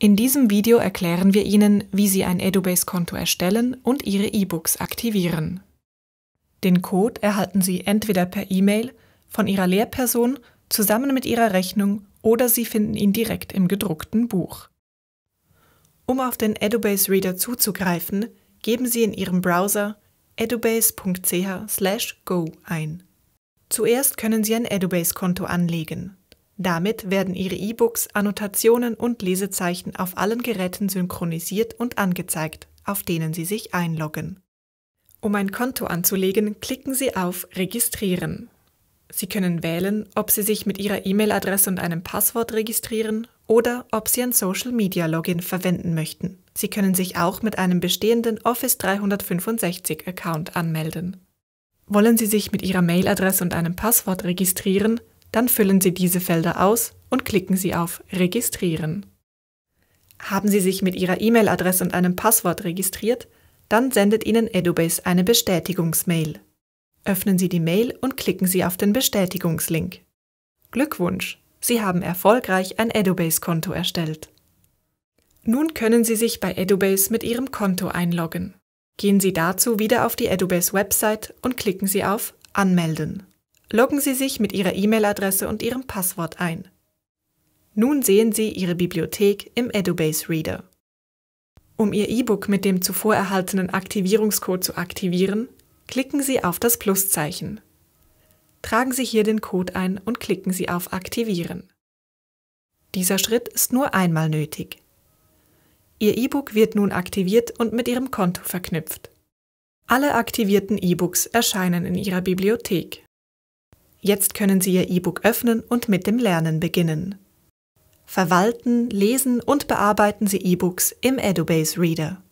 In diesem Video erklären wir Ihnen, wie Sie ein Edubase-Konto erstellen und Ihre E-Books aktivieren. Den Code erhalten Sie entweder per E-Mail von Ihrer Lehrperson zusammen mit Ihrer Rechnung oder Sie finden ihn direkt im gedruckten Buch. Um auf den Edubase Reader zuzugreifen, geben Sie in Ihrem Browser edubase.ch/go ein. Zuerst können Sie ein Edubase-Konto anlegen. Damit werden Ihre E-Books, Annotationen und Lesezeichen auf allen Geräten synchronisiert und angezeigt, auf denen Sie sich einloggen. Um ein Konto anzulegen, klicken Sie auf Registrieren. Sie können wählen, ob Sie sich mit Ihrer E-Mail-Adresse und einem Passwort registrieren oder ob Sie ein Social-Media-Login verwenden möchten. Sie können sich auch mit einem bestehenden Office 365-Account anmelden. Wollen Sie sich mit Ihrer Mail-Adresse und einem Passwort registrieren, dann füllen Sie diese Felder aus und klicken Sie auf Registrieren. Haben Sie sich mit Ihrer E-Mail-Adresse und einem Passwort registriert? Dann sendet Ihnen Edubase eine Bestätigungsmail. Öffnen Sie die Mail und klicken Sie auf den Bestätigungslink. Glückwunsch! Sie haben erfolgreich ein Edubase-Konto erstellt. Nun können Sie sich bei Edubase mit Ihrem Konto einloggen. Gehen Sie dazu wieder auf die Edubase-Website und klicken Sie auf Anmelden. Loggen Sie sich mit Ihrer E-Mail-Adresse und Ihrem Passwort ein. Nun sehen Sie Ihre Bibliothek im EduBase Reader. Um Ihr E-Book mit dem zuvor erhaltenen Aktivierungscode zu aktivieren, klicken Sie auf das Pluszeichen. Tragen Sie hier den Code ein und klicken Sie auf Aktivieren. Dieser Schritt ist nur einmal nötig. Ihr E-Book wird nun aktiviert und mit Ihrem Konto verknüpft. Alle aktivierten E-Books erscheinen in Ihrer Bibliothek. Jetzt können Sie Ihr E-Book öffnen und mit dem Lernen beginnen. Verwalten, lesen und bearbeiten Sie E-Books im Edubase Reader.